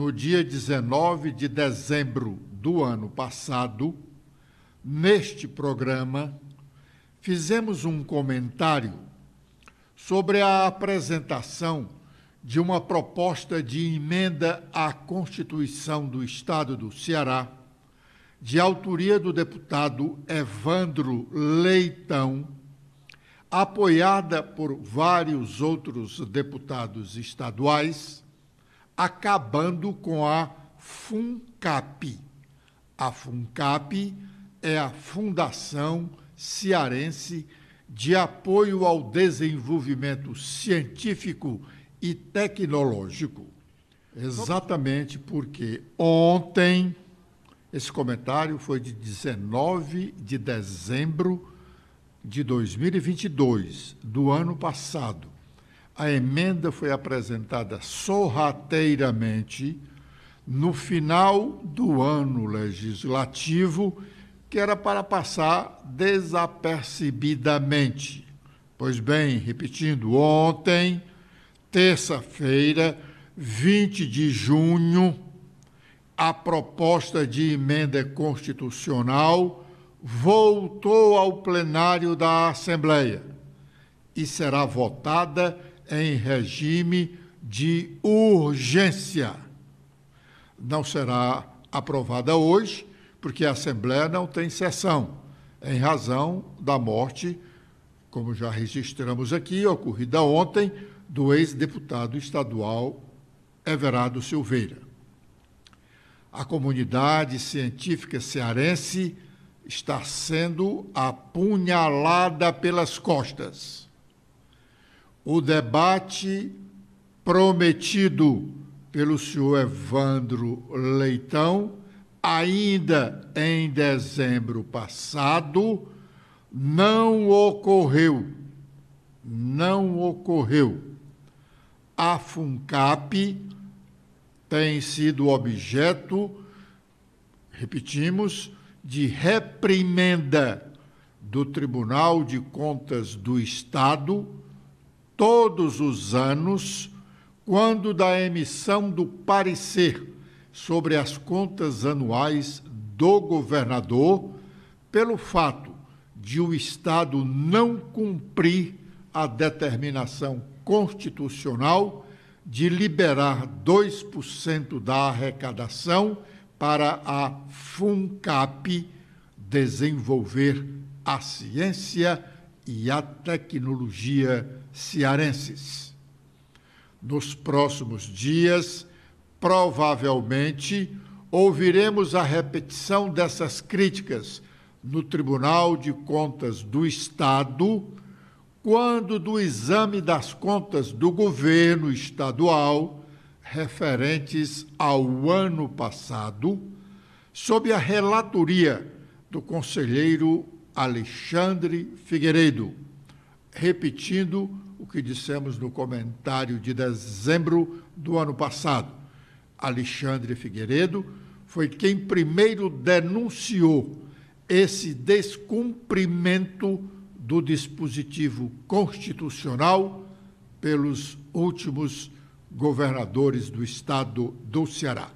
no dia 19 de dezembro do ano passado, neste programa, fizemos um comentário sobre a apresentação de uma proposta de emenda à Constituição do Estado do Ceará, de autoria do deputado Evandro Leitão, apoiada por vários outros deputados estaduais acabando com a FUNCAP. A FUNCAP é a Fundação Cearense de Apoio ao Desenvolvimento Científico e Tecnológico. Exatamente porque ontem, esse comentário foi de 19 de dezembro de 2022, do ano passado a emenda foi apresentada sorrateiramente no final do ano legislativo, que era para passar desapercebidamente. Pois bem, repetindo, ontem, terça-feira, 20 de junho, a proposta de emenda constitucional voltou ao plenário da Assembleia e será votada em regime de urgência. Não será aprovada hoje, porque a Assembleia não tem sessão, em razão da morte, como já registramos aqui, ocorrida ontem, do ex-deputado estadual Everardo Silveira. A comunidade científica cearense está sendo apunhalada pelas costas o debate prometido pelo senhor Evandro Leitão, ainda em dezembro passado, não ocorreu. Não ocorreu. A FUNCAP tem sido objeto, repetimos, de reprimenda do Tribunal de Contas do Estado todos os anos, quando da emissão do parecer sobre as contas anuais do governador, pelo fato de o Estado não cumprir a determinação constitucional de liberar 2% da arrecadação para a FUNCAP desenvolver a ciência e à tecnologia cearenses. Nos próximos dias, provavelmente, ouviremos a repetição dessas críticas no Tribunal de Contas do Estado, quando do exame das contas do governo estadual referentes ao ano passado, sob a relatoria do conselheiro Alexandre Figueiredo. Repetindo o que dissemos no comentário de dezembro do ano passado, Alexandre Figueiredo foi quem primeiro denunciou esse descumprimento do dispositivo constitucional pelos últimos governadores do estado do Ceará.